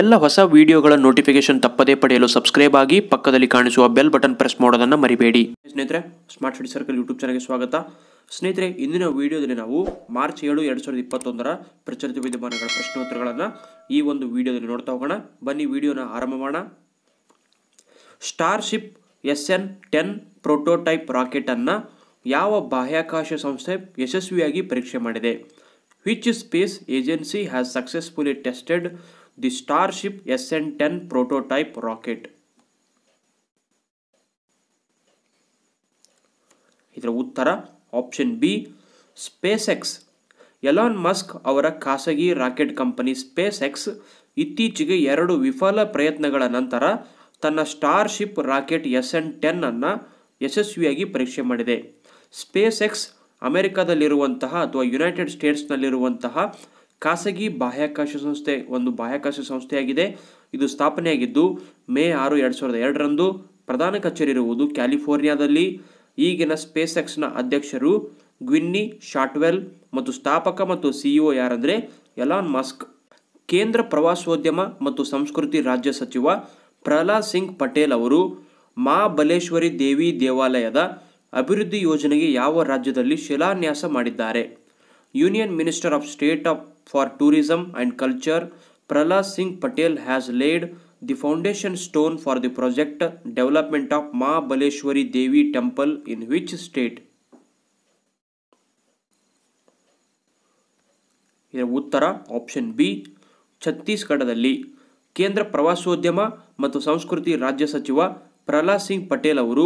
ಎಲ್ಲ ಹೊಸ ವಿಡಿಯೋಗಳ ನೋಟಿಫಿಕೇಶನ್ ತಪ್ಪದೇ ಪಡೆಯಲು ಸಬ್ಸ್ಕ್ರೈಬ್ ಆಗಿ ಪಕ್ಕದಲ್ಲಿ ಕಾಣಿಸುವ ಬೆಲ್ ಬಟನ್ ಪ್ರೆಸ್ ಮಾಡೋದನ್ನು ಮರಿಬೇಡಿ ಸ್ನೇಹಿತರೆ ಸ್ಮಾರ್ಟ್ ಸಿಟಿ ಸರ್ಕಲ್ ಯೂಟ್ಯೂಬ್ ಚಾನಲ್ಗೆ ಸ್ವಾಗತ ಸ್ನೇಹಿತರೆ ಇಂದಿನ ವಿಡಿಯೋದಲ್ಲಿ ನಾವು ಮಾರ್ಚ್ ಏಳು ಎರಡು ಸಾವಿರದ ಇಪ್ಪತ್ತೊಂದರ ಪ್ರಚಲಿತ ವಿದ್ಯಮಾನಗಳ ಪ್ರಶ್ನೋತ್ತರಗಳನ್ನು ಈ ಒಂದು ವಿಡಿಯೋದಲ್ಲಿ ನೋಡ್ತಾ ಹೋಗೋಣ ಬನ್ನಿ ವಿಡಿಯೋನ ಆರಂಭ ಮಾಡೋಣ Starship S N ten prototype ರಾಕೆಟನ್ನು ಯಾವ ಬಾಹ್ಯಾಕಾಶ ಸಂಸ್ಥೆ ಯಶಸ್ವಿಯಾಗಿ ಪರೀಕ್ಷೆ ಮಾಡಿದೆ which space agency has successfully tested the S N ten prototype rocket ಇದರ ಉತ್ತರ option B SpaceX Elon Musk ಅವರ ಖಾಸಗಿ ರಾಕೆಟ್ ಕಂಪನಿ ಸ್ಪೇಸ್ ಎಕ್ಸ್ ಇತ್ತೀಚೆಗೆ ಎರಡು ವಿಫಲ ಪ್ರಯತ್ನಗಳ ನಂತರ ತನ್ನ Starship rocket S N ten ಅನ್ನು ಯಶಸ್ವಿಯಾಗಿ ಪರೀಕ್ಷೆ ಮಾಡಿದೆ ಸ್ಪೇಸ್ ಎಕ್ಸ್ ಅಮೆರಿಕದಲ್ಲಿರುವಂತಹ ಅಥವಾ ಯುನೈಟೆಡ್ ಸ್ಟೇಟ್ಸ್ನಲ್ಲಿರುವಂತಹ ಖಾಸಗಿ ಬಾಹ್ಯಾಕಾಶ ಸಂಸ್ಥೆ ಒಂದು ಬಾಹ್ಯಾಕಾಶ ಸಂಸ್ಥೆಯಾಗಿದೆ ಇದು ಸ್ಥಾಪನೆಯಾಗಿದ್ದು ಮೇ ಆರು ಎರಡು ಸಾವಿರದ ಎರಡರಂದು ಪ್ರಧಾನ ಕಚೇರಿ ಇರುವುದು ಕ್ಯಾಲಿಫೋರ್ನಿಯಾದಲ್ಲಿ ಈಗಿನ ಸ್ಪೇಸ್ ಎಕ್ಸ್ನ ಅಧ್ಯಕ್ಷರು ಗ್ವಿನ್ನಿ ಶಾಟ್ವೆಲ್ ಮತ್ತು ಸ್ಥಾಪಕ ಮತ್ತು ಸಿಇಒ ಯಾರಂದರೆ ಎಲಾನ್ ಮಸ್ಕ್ ಕೇಂದ್ರ ಪ್ರವಾಸೋದ್ಯಮ ಮತ್ತು ಸಂಸ್ಕೃತಿ ರಾಜ್ಯ ಸಚಿವ ಪ್ರಹ್ಲಾದ್ ಸಿಂಗ್ ಪಟೇಲ್ ಅವರು ಮಹಾಬಲೇಶ್ವರಿ ದೇವಿ ದೇವಾಲಯದ ಅಭಿವೃದ್ಧಿ ಯೋಜನೆಗೆ ಯಾವ ರಾಜ್ಯದಲ್ಲಿ ಶಿಲಾನ್ಯಾಸ ಮಾಡಿದ್ದಾರೆ union minister of state of for tourism and culture, Prala Singh Patel has laid the foundation stone for the project development of Ma Baleshwari Devi temple in which state? ಇದರ ಉತ್ತರ ಆಪ್ಷನ್ ಬಿ ಛತ್ತೀಸ್ಗಢದಲ್ಲಿ ಕೇಂದ್ರ ಪ್ರವಾಸೋದ್ಯಮ ಮತ್ತು ಸಂಸ್ಕೃತಿ ರಾಜ್ಯ ಸಚಿವ ಪ್ರಹ್ಲಾದ್ ಸಿಂಗ್ ಪಟೇಲ್ ಅವರು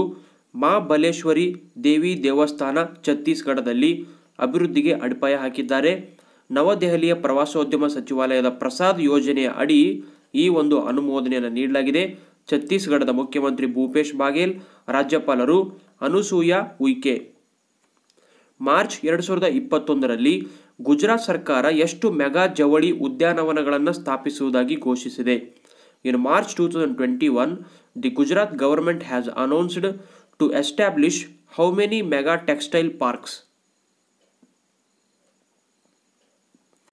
ಮಾ ಬಲೇಶ್ವರಿ ದೇವಿ ದೇವಸ್ಥಾನ ಛತ್ತೀಸ್ಗಢದಲ್ಲಿ ಅಭಿವೃದ್ಧಿಗೆ ಅಡಿಪಾಯ ಹಾಕಿದ್ದಾರೆ ನವದೆಹಲಿಯ ಪ್ರವಾಸೋದ್ಯಮ ಸಚಿವಾಲಯದ ಪ್ರಸಾದ್ ಯೋಜನೆಯ ಅಡಿ ಈ ಒಂದು ಅನುಮೋದನೆಯನ್ನು ನೀಡಲಾಗಿದೆ ಛತ್ತೀಸ್ಗಢದ ಮುಖ್ಯಮಂತ್ರಿ ಭೂಪೇಶ್ ಬಾಗೇಲ್ ರಾಜ್ಯಪಾಲರು ಅನುಸೂಯ ಉಯ್ಕೆ ಮಾರ್ಚ್ ಎರಡು ಸಾವಿರದ ಇಪ್ಪತ್ತೊಂದರಲ್ಲಿ ಗುಜರಾತ್ ಸರ್ಕಾರ ಎಷ್ಟು ಮೆಗಾ ಜವಳಿ ಉದ್ಯಾನವನಗಳನ್ನು ಸ್ಥಾಪಿಸುವುದಾಗಿ ಘೋಷಿಸಿದೆ in March two thousand twenty one the Gujarat government has announced to establish how many mega textile parks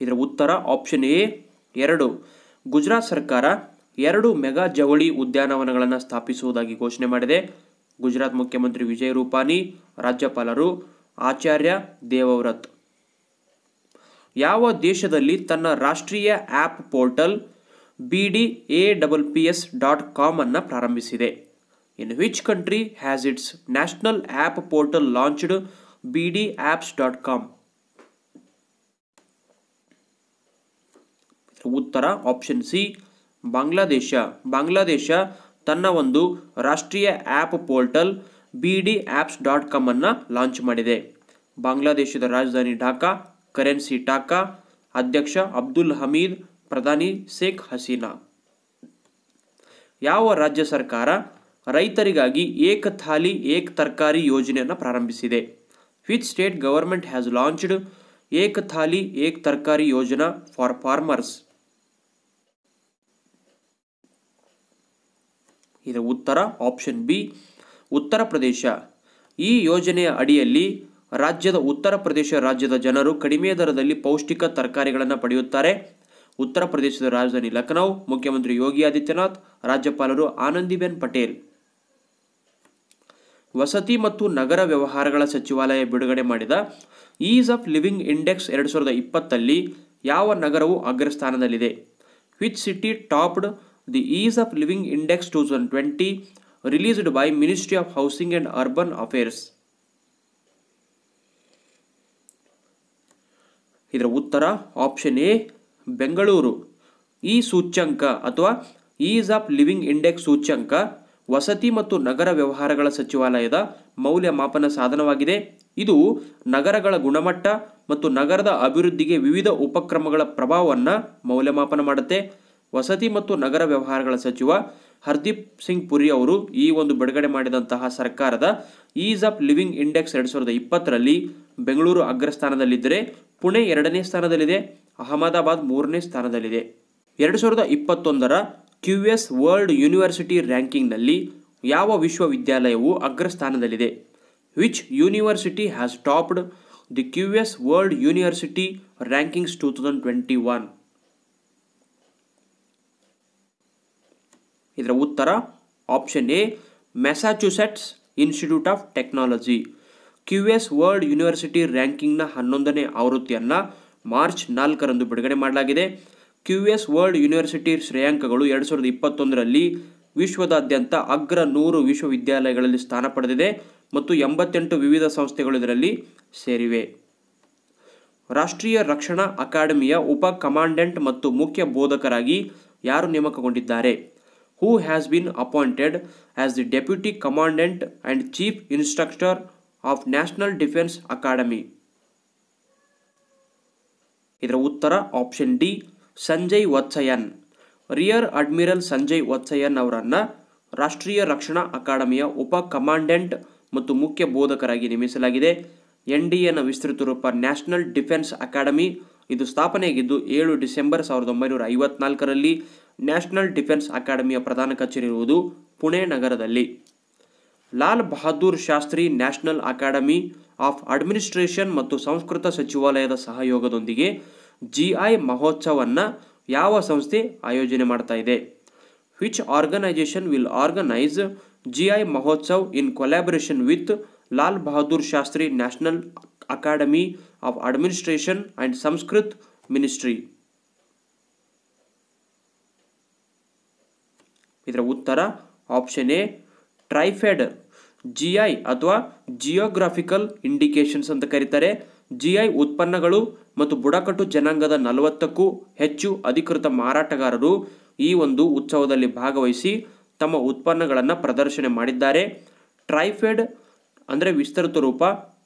ಇದರ ಉತ್ತರ ಆಪ್ಷನ್ ಎ ಎರಡು ಗುಜರಾತ್ ಸರ್ಕಾರ ಎರಡು ಮೆಗಾ ಜವಳಿ ಉದ್ಯಾನವನಗಳನ್ನು ಸ್ಥಾಪಿಸುವುದಾಗಿ ಘೋಷಣೆ ಮಾಡಿದೆ ಗುಜರಾತ್ ಮುಖ್ಯಮಂತ್ರಿ ವಿಜಯ್ ರೂಪಾನಿ ರಾಜ್ಯಪಾಲರು ಆಚಾರ್ಯ ದೇವವ್ರತ್ ಯಾವ ದೇಶದಲ್ಲಿ ತನ್ನ ರಾಷ್ಟ್ರೀಯ app portal B D A double P S dot ಕಾಮನ್ನು ಪ್ರಾರಂಭಿಸಿದೆ in which country has its national app portal launched B D apps dot com ಉತ್ತರ ಆಪ್ಷನ್ ಸಿ ಬಾಂಗ್ಲಾದೇಶ ಬಾಂಗ್ಲಾದೇಶ ತನ್ನ ಒಂದು ರಾಷ್ಟ್ರೀಯ app portal B D apps dot ಕಾಮನ್ನು launch ಮಾಡಿದೆ ಬಾಂಗ್ಲಾದೇಶದ ರಾಜಧಾನಿ ಢಾಕಾ ಕರೆನ್ಸಿ ಟಾಕಾ ಅಧ್ಯಕ್ಷ ಅಬ್ದುಲ್ ಹಮೀದ್ ಪ್ರಧಾನಿ ಶೇಖ್ ಹಸೀನಾ ಯಾವ ರಾಜ್ಯ ಸರ್ಕಾರ ರೈತರಿಗಾಗಿ ಏಕ ಥಾಲಿ ಏಕ್ ತರಕಾರಿ ಯೋಜನೆಯನ್ನು ಪ್ರಾರಂಭಿಸಿದೆ which state government has launched Ek Thali Ek Tarkari Yojana for farmers ಇದು ಉತ್ತರ ಆಪ್ಷನ್ ಬಿ ಉತ್ತರ ಪ್ರದೇಶ ಈ ಯೋಜನೆಯ ಅಡಿಯಲ್ಲಿ ರಾಜ್ಯದ ಉತ್ತರ ಪ್ರದೇಶ ರಾಜ್ಯದ ಜನರು ಕಡಿಮೆ ದರದಲ್ಲಿ ಪೌಷ್ಟಿಕ ತರಕಾರಿಗಳನ್ನು ಪಡೆಯುತ್ತಾರೆ ಉತ್ತರ ಪ್ರದೇಶದ ರಾಜಧಾನಿ ಲಖನೌ ಮುಖ್ಯಮಂತ್ರಿ ಯೋಗಿ ಆದಿತ್ಯನಾಥ್ ರಾಜ್ಯಪಾಲರು ಆನಂದಿಬೆನ್ ಪಟೇಲ್ ವಸತಿ ಮತ್ತು ನಗರ ವ್ಯವಹಾರಗಳ ಸಚಿವಾಲಯ ಬಿಡುಗಡೆ ಮಾಡಿದ ಈಸ್ ಆಫ್ ಲಿವಿಂಗ್ ಇಂಡೆಕ್ಸ್ ಎರಡು ಸಾವಿರದ ಇಪ್ಪತ್ತಲ್ಲಿ ಯಾವ ನಗರವು ಅಗ್ರಸ್ಥಾನದಲ್ಲಿದೆ which city topped the ease of living index Living Index twenty released by ministry of housing and urban affairs ಇದರ ಉತ್ತರ ಆಪ್ಷನ್ ಎ ಬೆಂಗಳೂರು ಈ ಸೂಚ್ಯಂಕ ಅಥವಾ ಈಸ್ ಆಫ್ ಲಿವಿಂಗ್ ಇಂಡೆಕ್ಸ್ ಸೂಚ್ಯಂಕ ವಸತಿ ಮತ್ತು ನಗರ ವ್ಯವಹಾರಗಳ ಸಚಿವಾಲಯದ ಮೌಲ್ಯಮಾಪನ ಸಾಧನವಾಗಿದೆ ಇದು ನಗರಗಳ ಗುಣಮಟ್ಟ ಮತ್ತು ನಗರದ ಅಭಿವೃದ್ಧಿಗೆ ವಿವಿಧ ಉಪಕ್ರಮಗಳ ಪ್ರಭಾವವನ್ನು ಮೌಲ್ಯಮಾಪನ ಮಾಡುತ್ತೆ ವಸತಿ ಮತ್ತು ನಗರ ವ್ಯವಹಾರಗಳ ಸಚಿವ ಹರ್ದೀಪ್ ಸಿಂಗ್ ಪುರಿ ಅವರು ಈ ಒಂದು ಬಿಡುಗಡೆ ಮಾಡಿದಂತಹ ಸರ್ಕಾರದ ಈಸ್ ಆಫ್ ಲಿವಿಂಗ್ ಇಂಡೆಕ್ಸ್ ಎರಡು ಸಾವಿರದ ಇಪ್ಪತ್ತರಲ್ಲಿ ಬೆಂಗಳೂರು ಅಗ್ರಸ್ಥಾನದಲ್ಲಿದ್ದರೆ ಪುಣೆ ಎರಡನೇ ಸ್ಥಾನದಲ್ಲಿದೆ ಅಹಮದಾಬಾದ್ ಮೂರನೇ ಸ್ಥಾನದಲ್ಲಿದೆ ಎರಡು ಸಾವಿರದ ಇಪ್ಪತ್ತೊಂದರ ಕ್ಯೂ ಎಸ್ ವರ್ಲ್ಡ್ ಯೂನಿವರ್ಸಿಟಿ ರ್ಯಾಂಕಿಂಗ್ನಲ್ಲಿ ಯಾವ ವಿಶ್ವವಿದ್ಯಾಲಯವು ಅಗ್ರಸ್ಥಾನದಲ್ಲಿದೆ which university has topped the Q S world university rankings two thousand twenty one ಇದರ ಉತ್ತರ option A Massachusetts Institute of Technology Q S world university ರ್ಯಾಂಕಿಂಗ್ನ ಹನ್ನೊಂದನೇ ಆವೃತ್ತಿಯನ್ನು ಮಾರ್ಚ್ ನಾಲ್ಕರಂದು ಬಿಡುಗಡೆ ಮಾಡಲಾಗಿದೆ ಕ್ಯೂ ಎಸ್ ವರ್ಲ್ಡ್ ಯೂನಿವರ್ಸಿಟಿ ಶ್ರೇಯಾಂಕಗಳು ಎರಡು ಸಾವಿರದ ಇಪ್ಪತ್ತೊಂದರಲ್ಲಿ ವಿಶ್ವದಾದ್ಯಂತ ಅಗ್ರ ನೂರು ವಿಶ್ವವಿದ್ಯಾಲಯಗಳಲ್ಲಿ ಸ್ಥಾನ ಪಡೆದಿದೆ ಮತ್ತು ಎಂಬತ್ತೆಂಟು ವಿವಿಧ ಸಂಸ್ಥೆಗಳು ಇದರಲ್ಲಿ ಸೇರಿವೆ ರಾಷ್ಟ್ರೀಯ ರಕ್ಷಣಾ ಅಕಾಡೆಮಿಯ ಉಪ ಕಮಾಂಡೆಂಟ್ ಮತ್ತು ಮುಖ್ಯ ಬೋಧಕರಾಗಿ ಯಾರು ನೇಮಕಗೊಂಡಿದ್ದಾರೆ who has been appointed as the Deputy Commandant and Chief Instructor of National Defense Academy. ಇದರ ಉತ್ತರ option D Sanjay Vatsayan rear admiral Sanjay Vatsayan ಅವರನ್ನು ರಾಷ್ಟ್ರೀಯ ರಕ್ಷಣಾ ಅಕಾಡೆಮಿಯ ಉಪ ಕಮಾಂಡೆಂಟ್ ಮತ್ತು ಮುಖ್ಯ ಬೋಧಕರಾಗಿ ನೇಮಿಸಲಾಗಿದೆ ಎನ್ ಡಿ ಎನ ವಿಸ್ತೃತ ರೂಪ ನ್ಯಾಷನಲ್ ಡಿಫೆನ್ಸ್ ಅಕಾಡೆಮಿ ಇದು ಸ್ಥಾಪನೆಯಾಗಿದ್ದು ಏಳು ಡಿಸೆಂಬರ್ ಸಾವಿರದ ಒಂಬೈನೂರ ಐವತ್ನಾಲ್ಕರಲ್ಲಿ ನ್ಯಾಷನಲ್ ಡಿಫೆನ್ಸ್ ಅಕಾಡೆಮಿಯ ಪ್ರಧಾನ ಕಚೇರಿ ಇರುವುದು ಪುಣೆ ನಗರದಲ್ಲಿ Lal Bahadur Shastri national academy of administration ಮತ್ತು ಸಂಸ್ಕೃತ ಸಚಿವಾಲಯದ ಸಹಯೋಗದೊಂದಿಗೆ ಜಿ ಐ ಮಹೋತ್ಸವವನ್ನು ಯಾವ ಸಂಸ್ಥೆ ಆಯೋಜನೆ ಮಾಡ್ತಾ ಇದೆ which organisation will organise G I Mahotsav in collaboration with Lal Bahadur Shastri national academy of administration and Sanskrit ministry ಇದರ ಉತ್ತರ option A TRIFED G I ಅಥವಾ ಜಿಯೋಗ್ರಾಫಿಕಲ್ ಇಂಡಿಕೇಶನ್ಸ್ ಅಂತ ಕರೀತಾರೆ ಜಿ ಐ ಉತ್ಪನ್ನಗಳು ಮತ್ತು ಬುಡಕಟ್ಟು ಜನಾಂಗದ ನಲವತ್ತಕ್ಕೂ ಹೆಚ್ಚು ಅಧಿಕೃತ ಮಾರಾಟಗಾರರು ಈ ಒಂದು ಉತ್ಸವದಲ್ಲಿ ಭಾಗವಹಿಸಿ ತಮ್ಮ ಉತ್ಪನ್ನಗಳನ್ನು ಪ್ರದರ್ಶನ ಮಾಡಿದ್ದಾರೆ ಟ್ರೈಫೆಡ್ ಅಂದರೆ ವಿಸ್ತೃತ ರೂಪ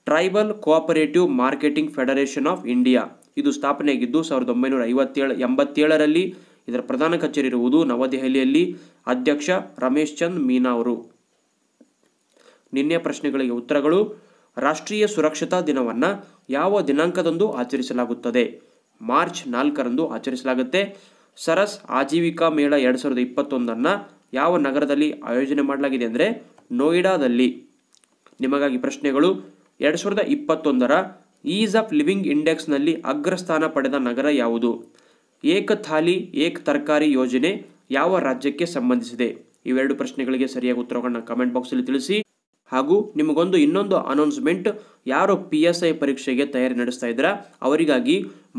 tribal cooperative marketing federation of India ಇದು ಸ್ಥಾಪನೆಯಾಗಿದ್ದು ಸಾವಿರದ ಒಂಬೈನೂರ ಐವತ್ತೇಳು ಎಂಬತ್ತೇಳರಲ್ಲಿ ಇದರ ಪ್ರಧಾನ ಕಚೇರಿ ಇರುವುದು ನವದೆಹಲಿಯಲ್ಲಿ ಅಧ್ಯಕ್ಷ ರಮೇಶ್ ಚಂದ್ ಮೀನಾ ಅವರು ನಿನ್ನೆ ಪ್ರಶ್ನೆಗಳಿಗೆ ಉತ್ತರಗಳು ರಾಷ್ಟ್ರೀಯ ಸುರಕ್ಷತಾ ದಿನವನ್ನು ಯಾವ ದಿನಾಂಕದಂದು ಆಚರಿಸಲಾಗುತ್ತದೆ ಮಾರ್ಚ್ ನಾಲ್ಕರಂದು ಆಚರಿಸಲಾಗುತ್ತೆ ಸರಸ್ ಆಜೀವಿಕಾ ಮೇಳ ಎರಡು ಸಾವಿರದ ಇಪ್ಪತ್ತೊಂದನ್ನು ಯಾವ ನಗರದಲ್ಲಿ ಆಯೋಜನೆ ಮಾಡಲಾಗಿದೆ ಅಂದರೆ ನೋಯ್ಡಾದಲ್ಲಿ ನಿಮಗಾಗಿ ಪ್ರಶ್ನೆಗಳು ಎರಡು ಸಾವಿರದ ಇಪ್ಪತ್ತೊಂದರ ಈಸ್ ಆಫ್ ಲಿವಿಂಗ್ ಇಂಡೆಕ್ಸ್ನಲ್ಲಿ ಅಗ್ರಸ್ಥಾನ ಪಡೆದ ನಗರ ಯಾವುದು ಏಕ ಥಾಲಿ ಏಕ ತರಕಾರಿ ಯೋಜನೆ ಯಾವ ರಾಜ್ಯಕ್ಕೆ ಸಂಬಂಧಿಸಿದೆ ಇವೆರಡು ಪ್ರಶ್ನೆಗಳಿಗೆ ಸರಿಯಾಗಿ ಉತ್ತರಗಳನ್ನ ಕಮೆಂಟ್ ಬಾಕ್ಸಲ್ಲಿ ತಿಳಿಸಿ ಹಾಗೂ ನಿಮಗೊಂದು ಇನ್ನೊಂದು ಅನೌನ್ಸ್ಮೆಂಟ್ ಯಾರು ಪಿ ಎಸ್ ಐ ಪರೀಕ್ಷೆಗೆ ತಯಾರಿ ನಡೆಸ್ತಾ ಇದ್ದೀರಾ ಅವರಿಗಾಗಿ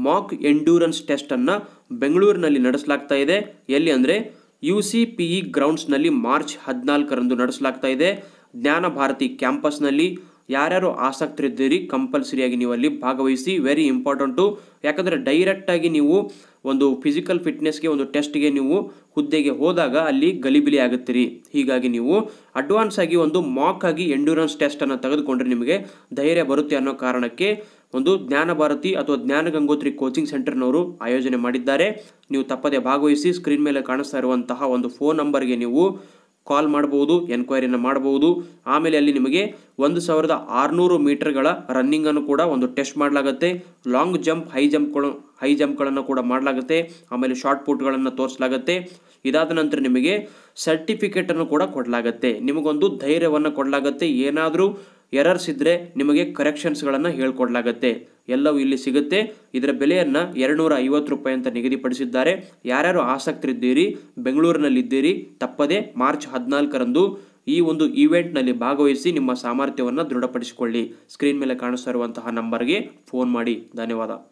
ಮಾಕ್ ಎಂಡ್ಯೂರೆನ್ಸ್ ಟೆಸ್ಟನ್ನು ಬೆಂಗಳೂರಿನಲ್ಲಿ ನಡೆಸಲಾಗ್ತಾ ಇದೆ ಎಲ್ಲಿ ಅಂದರೆ U C P E e ಗ್ರೌಂಡ್ಸ್ನಲ್ಲಿ ಮಾರ್ಚ್ ಹದಿನಾಲ್ಕರಂದು ನಡೆಸಲಾಗ್ತಾ ಇದೆ ಜ್ಞಾನ ಭಾರತಿ ಕ್ಯಾಂಪಸ್ನಲ್ಲಿ ಯಾರ್ಯಾರು ಆಸಕ್ತರಿದ್ದೀರಿ ಕಂಪಲ್ಸರಿಯಾಗಿ ನೀವು ಅಲ್ಲಿ ಭಾಗವಹಿಸಿ ವೆರಿ ಇಂಪಾರ್ಟೆಂಟು ಯಾಕಂದರೆ ಡೈರೆಕ್ಟಾಗಿ ನೀವು ಒಂದು ಫಿಸಿಕಲ್ ಫಿಟ್ನೆಸ್ಗೆ ಒಂದು ಟೆಸ್ಟ್ಗೆ ನೀವು ಹುದ್ದೆಗೆ ಹೋದಾಗ ಅಲ್ಲಿ ಗಲಿಬಿಲಿ ಆಗುತ್ತೀರಿ ಹೀಗಾಗಿ ನೀವು ಅಡ್ವಾನ್ಸ್ ಆಗಿ ಒಂದು ಮಾಕ್ ಆಗಿ ಎಂಡ್ಯೂರೆನ್ಸ್ ಟೆಸ್ಟನ್ನು ತೆಗೆದುಕೊಂಡ್ರೆ ನಿಮಗೆ ಧೈರ್ಯ ಬರುತ್ತೆ ಅನ್ನೋ ಕಾರಣಕ್ಕೆ ಒಂದು ಜ್ಞಾನ ಭಾರತಿ ಅಥವಾ ಜ್ಞಾನ ಗಂಗೋತ್ರಿ ಕೋಚಿಂಗ್ ಸೆಂಟರ್ನವರು ಆಯೋಜನೆ ಮಾಡಿದ್ದಾರೆ ನೀವು ತಪ್ಪದೆ ಭಾಗವಹಿಸಿ ಸ್ಕ್ರೀನ್ ಮೇಲೆ ಕಾಣಿಸ್ತಾ ಇರುವಂತಹ ಒಂದು ಫೋನ್ ನಂಬರ್ಗೆ ನೀವು ಕಾಲ್ ಮಾಡ್ಬೋದು ಎನ್ಕ್ವೈರಿನ ಮಾಡ್ಬೋದು ಆಮೇಲೆ ಅಲ್ಲಿ ನಿಮಗೆ ಒಂದು ಸಾವಿರದ ಆರುನೂರು ಮೀಟರ್ಗಳ ರನ್ನಿಂಗನ್ನು ಕೂಡ ಒಂದು ಟೆಸ್ಟ್ ಮಾಡಲಾಗುತ್ತೆ ಲಾಂಗ್ ಜಂಪ್ ಹೈ ಜಂಪ್ಗಳು ಹೈ ಜಂಪ್ಗಳನ್ನು ಕೂಡ ಮಾಡಲಾಗುತ್ತೆ ಆಮೇಲೆ ಶಾರ್ಟ್ ಪುಟ್ಗಳನ್ನು ತೋರಿಸಲಾಗುತ್ತೆ ಇದಾದ ನಂತರ ನಿಮಗೆ ಸರ್ಟಿಫಿಕೇಟನ್ನು ಕೂಡ ಕೊಡಲಾಗುತ್ತೆ ನಿಮಗೊಂದು ಧೈರ್ಯವನ್ನು ಕೊಡಲಾಗುತ್ತೆ ಏನಾದರೂ ಎರರ್ಸ್ ಇದ್ದರೆ ನಿಮಗೆ ಕರೆಕ್ಷನ್ಸ್ಗಳನ್ನು ಹೇಳ್ಕೊಡ್ಲಾಗತ್ತೆ ಎಲ್ಲವೂ ಇಲ್ಲಿ ಸಿಗುತ್ತೆ ಇದರ ಬೆಲೆಯನ್ನು ಎರಡುನೂರ ಐವತ್ತು ರೂಪಾಯಿ ಅಂತ ನಿಗದಿಪಡಿಸಿದ್ದಾರೆ ಯಾರ್ಯಾರು ಆಸಕ್ತರಿದ್ದೀರಿ ಬೆಂಗಳೂರಿನಲ್ಲಿದ್ದೀರಿ ತಪ್ಪದೆ ಮಾರ್ಚ್ ಹದಿನಾಲ್ಕರಂದು ಈ ಒಂದು ಈವೆಂಟ್ನಲ್ಲಿ ಭಾಗವಹಿಸಿ ನಿಮ್ಮ ಸಾಮರ್ಥ್ಯವನ್ನು ದೃಢಪಡಿಸಿಕೊಳ್ಳಿ ಸ್ಕ್ರೀನ್ ಮೇಲೆ ಕಾಣಿಸ್ತಾ ಇರುವಂತಹ ನಂಬರ್ಗೆ ಫೋನ್ ಮಾಡಿ ಧನ್ಯವಾದ